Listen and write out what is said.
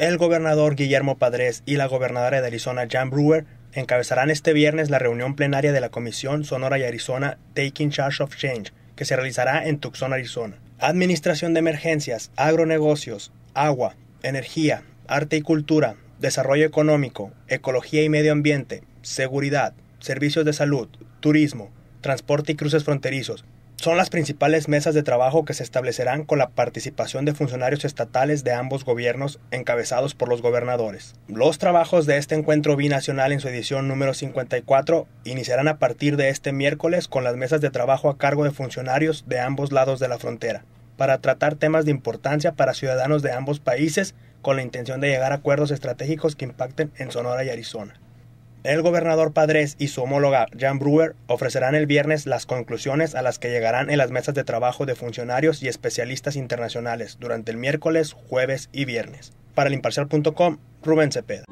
El gobernador Guillermo Padres y la gobernadora de Arizona, Jan Brewer, encabezarán este viernes la reunión plenaria de la Comisión Sonora y Arizona Taking Charge of Change, que se realizará en Tucson, Arizona. Administración de emergencias, agronegocios, agua, energía, arte y cultura, desarrollo económico, ecología y medio ambiente, seguridad, servicios de salud, turismo, transporte y cruces fronterizos, son las principales mesas de trabajo que se establecerán con la participación de funcionarios estatales de ambos gobiernos encabezados por los gobernadores. Los trabajos de este encuentro binacional en su edición número 54 iniciarán a partir de este miércoles con las mesas de trabajo a cargo de funcionarios de ambos lados de la frontera, para tratar temas de importancia para ciudadanos de ambos países con la intención de llegar a acuerdos estratégicos que impacten en Sonora y Arizona. El gobernador Padres y su homóloga Jan Brewer ofrecerán el viernes las conclusiones a las que llegarán en las mesas de trabajo de funcionarios y especialistas internacionales durante el miércoles, jueves y viernes. Para el Rubén Cepeda.